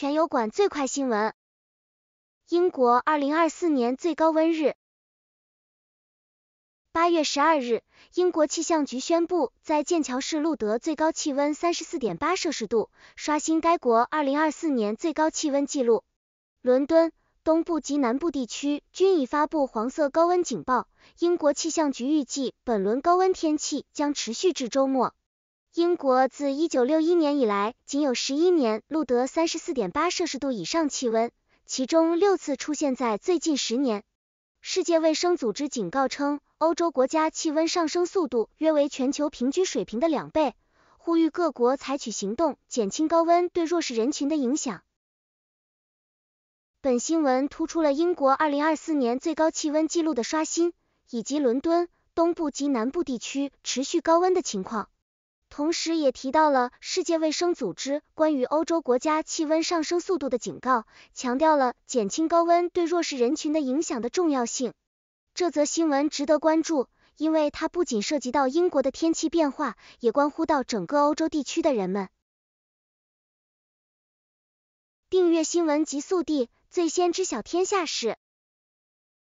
全油管最快新闻：英国2024年最高温日，八月十二日，英国气象局宣布在剑桥市录得最高气温三十四点八摄氏度，刷新该国2024年最高气温纪录。伦敦、东部及南部地区均已发布黄色高温警报。英国气象局预计本轮高温天气将持续至周末。英国自一九六一年以来，仅有十一年录得三十四点八摄氏度以上气温，其中六次出现在最近十年。世界卫生组织警告称，欧洲国家气温上升速度约为全球平均水平的两倍，呼吁各国采取行动，减轻高温对弱势人群的影响。本新闻突出了英国二零二四年最高气温记录的刷新，以及伦敦东部及南部地区持续高温的情况。同时，也提到了世界卫生组织关于欧洲国家气温上升速度的警告，强调了减轻高温对弱势人群的影响的重要性。这则新闻值得关注，因为它不仅涉及到英国的天气变化，也关乎到整个欧洲地区的人们。订阅新闻极速递，最先知晓天下事。